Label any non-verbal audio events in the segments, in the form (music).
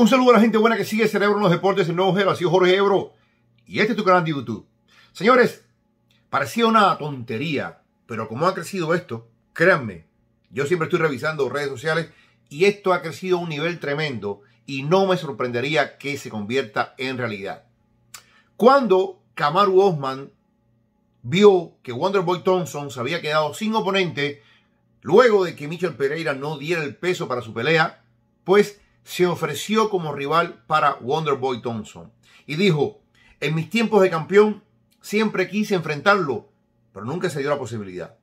Un saludo a la gente buena que sigue Cerebro en los Deportes en Nuevo Gero. Ha sido Jorge Ebro. Y este es tu canal de YouTube. Señores, parecía una tontería, pero como ha crecido esto, créanme, yo siempre estoy revisando redes sociales y esto ha crecido a un nivel tremendo y no me sorprendería que se convierta en realidad. Cuando Kamaru Osman vio que Wonderboy Thompson se había quedado sin oponente luego de que Michel Pereira no diera el peso para su pelea, pues se ofreció como rival para Wonderboy Thompson y dijo, en mis tiempos de campeón siempre quise enfrentarlo, pero nunca se dio la posibilidad.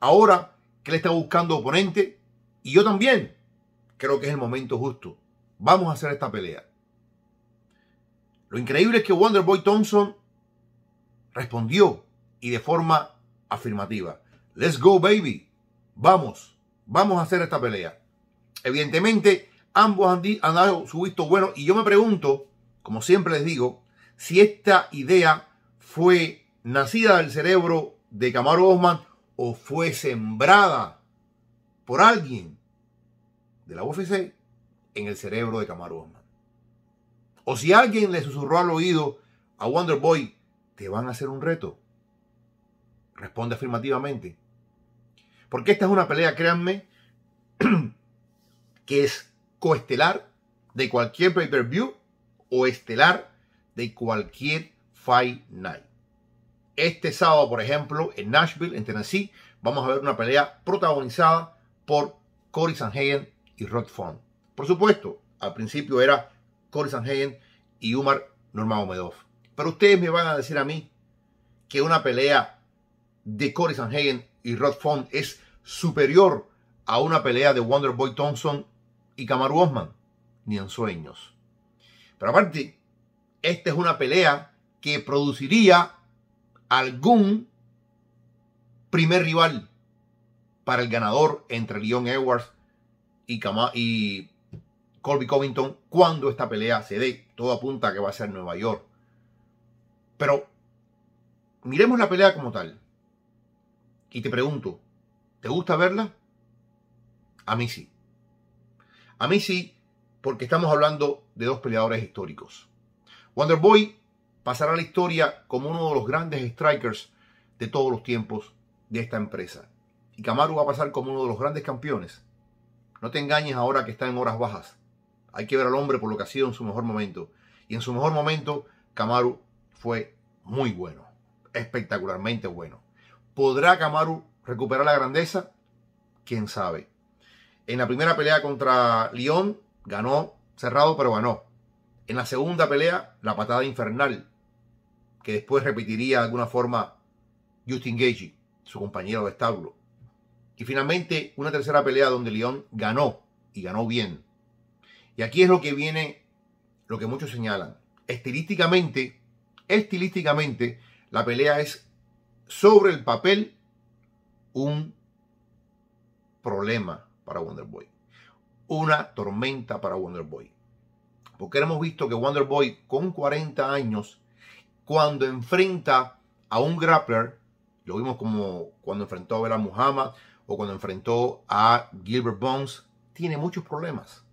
Ahora que le está buscando oponente, y yo también, creo que es el momento justo. Vamos a hacer esta pelea. Lo increíble es que Wonderboy Thompson respondió y de forma afirmativa. Let's go, baby. Vamos, vamos a hacer esta pelea. Evidentemente, Ambos han, dado su visto bueno y yo me pregunto, como siempre les digo, si esta idea fue nacida del cerebro de Camaro Osman o fue sembrada por alguien de la UFC en el cerebro de Camaro Osman. O si alguien le susurró al oído a Wonderboy, te van a hacer un reto. Responde afirmativamente. Porque esta es una pelea, créanme, (clears throat) que es coestelar de cualquier pay-per-view o estelar de cualquier fight night. Este sábado, por ejemplo, en Nashville, en Tennessee, vamos a ver una pelea protagonizada por Cory Sanhagen y Rod Font. Por supuesto, al principio era Cory Sanhagen y Umar Nurmagomedov. Pero ustedes me van a decir a mí que una pelea de Cory Sanhagen y Rod Font es superior a una pelea de Wonderboy Thompson y Kamaru Osman, ni en sueños. Pero aparte, esta es una pelea que produciría algún primer rival para el ganador entre Leon Edwards y, y Colby Covington cuando esta pelea se dé. Todo apunta a que va a ser Nueva York. Pero miremos la pelea como tal. Y te pregunto, ¿te gusta verla? A mí sí. A mí sí, porque estamos hablando de dos peleadores históricos. Wonderboy pasará a la historia como uno de los grandes strikers de todos los tiempos de esta empresa. Y Kamaru va a pasar como uno de los grandes campeones. No te engañes ahora que está en horas bajas. Hay que ver al hombre por lo que ha sido en su mejor momento. Y en su mejor momento, Kamaru fue muy bueno. Espectacularmente bueno. ¿Podrá Kamaru recuperar la grandeza? ¿Quién sabe? En la primera pelea contra Lyon ganó cerrado, pero ganó. En la segunda pelea, la patada infernal, que después repetiría de alguna forma Justin Gage, su compañero de establo. Y finalmente, una tercera pelea donde Lyon ganó, y ganó bien. Y aquí es lo que viene, lo que muchos señalan. Estilísticamente, estilísticamente, la pelea es sobre el papel un problema, para Wonder Boy. Una tormenta para Wonder Boy. Porque hemos visto que Wonder Boy con 40 años, cuando enfrenta a un grappler, lo vimos como cuando enfrentó a Bela Muhammad o cuando enfrentó a Gilbert Bones, tiene muchos problemas.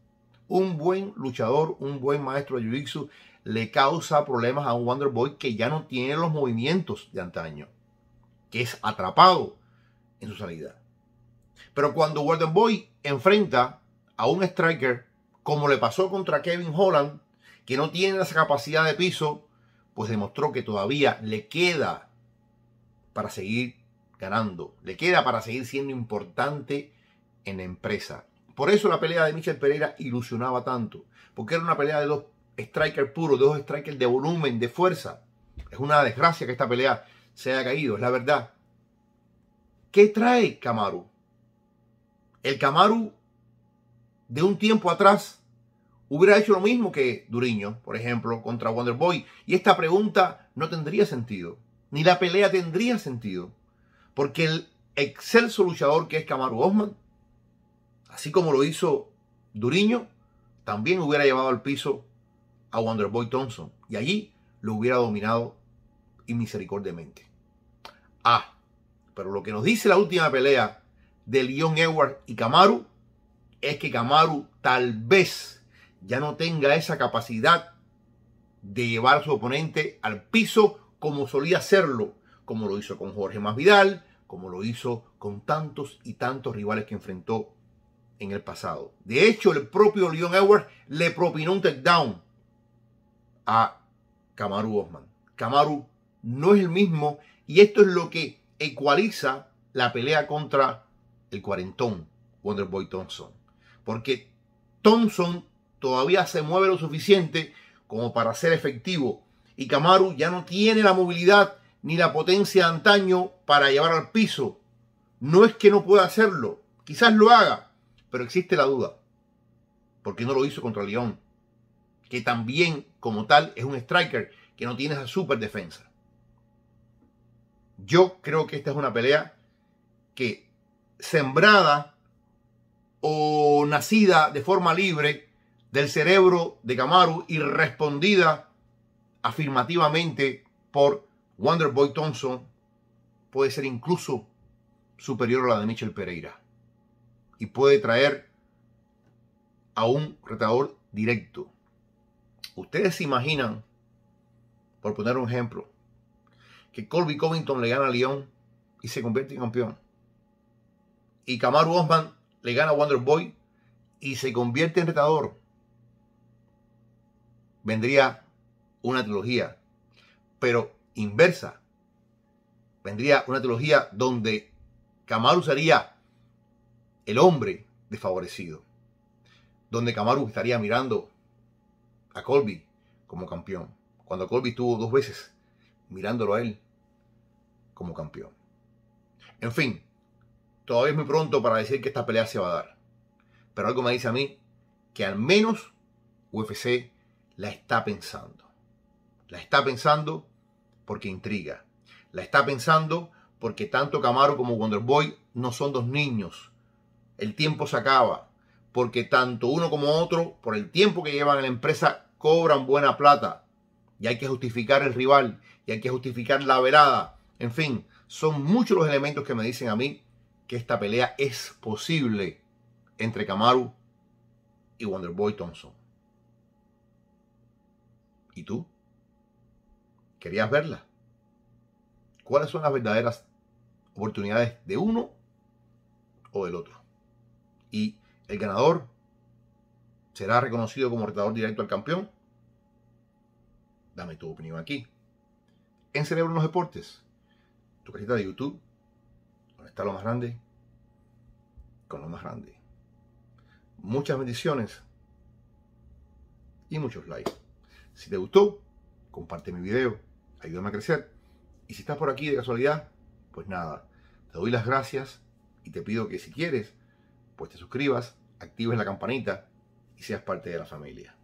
Un buen luchador, un buen maestro de Jiu-Jitsu le causa problemas a un Wonder Boy que ya no tiene los movimientos de antaño, que es atrapado en su salida. Pero cuando Golden Boy enfrenta a un striker, como le pasó contra Kevin Holland, que no tiene esa capacidad de piso, pues demostró que todavía le queda para seguir ganando, le queda para seguir siendo importante en la empresa. Por eso la pelea de Michel Pereira ilusionaba tanto, porque era una pelea de dos strikers puros, dos strikers de volumen, de fuerza. Es una desgracia que esta pelea se haya caído, es la verdad. ¿Qué trae Camaro? el Camaru de un tiempo atrás hubiera hecho lo mismo que Duriño, por ejemplo, contra Wonderboy. Y esta pregunta no tendría sentido. Ni la pelea tendría sentido. Porque el excelso luchador que es Camaro Osman, así como lo hizo Duriño, también hubiera llevado al piso a Wonderboy Thompson. Y allí lo hubiera dominado inmisericordiamente. Ah, pero lo que nos dice la última pelea de Leon Edwards y Camaru es que Camaru tal vez ya no tenga esa capacidad de llevar a su oponente al piso como solía hacerlo, como lo hizo con Jorge Masvidal, como lo hizo con tantos y tantos rivales que enfrentó en el pasado. De hecho, el propio Leon Edwards le propinó un takedown a Kamaru Osman. Kamaru no es el mismo y esto es lo que ecualiza la pelea contra el cuarentón Wonderboy Thompson. Porque Thompson todavía se mueve lo suficiente como para ser efectivo. Y Camaru ya no tiene la movilidad ni la potencia de antaño para llevar al piso. No es que no pueda hacerlo. Quizás lo haga. Pero existe la duda. Porque no lo hizo contra León. Que también, como tal, es un striker que no tiene esa super defensa. Yo creo que esta es una pelea que sembrada o nacida de forma libre del cerebro de Camaro y respondida afirmativamente por Wonder Boy Thompson puede ser incluso superior a la de Michel Pereira y puede traer a un retador directo. Ustedes se imaginan, por poner un ejemplo, que Colby Covington le gana a León y se convierte en campeón y Kamaru Osman le gana a Wonder Boy y se convierte en retador. Vendría una trilogía, pero inversa. Vendría una trilogía donde Kamaru sería el hombre desfavorecido, donde Kamaru estaría mirando a Colby como campeón, cuando Colby estuvo dos veces mirándolo a él como campeón. En fin, todavía es muy pronto para decir que esta pelea se va a dar. Pero algo me dice a mí que al menos UFC la está pensando. La está pensando porque intriga. La está pensando porque tanto Camaro como Wonderboy no son dos niños. El tiempo se acaba. Porque tanto uno como otro, por el tiempo que llevan en la empresa, cobran buena plata. Y hay que justificar el rival. Y hay que justificar la velada. En fin, son muchos los elementos que me dicen a mí que esta pelea es posible entre Kamaru y Wonderboy Thompson. ¿Y tú? ¿Querías verla? ¿Cuáles son las verdaderas oportunidades de uno o del otro? Y el ganador será reconocido como retador directo al campeón. Dame tu opinión aquí. En Cerebro en los Deportes, tu casita de YouTube está lo más grande con lo más grande. Muchas bendiciones y muchos likes. Si te gustó, comparte mi video, ayúdame a crecer. Y si estás por aquí de casualidad, pues nada, te doy las gracias y te pido que si quieres, pues te suscribas, actives la campanita y seas parte de la familia.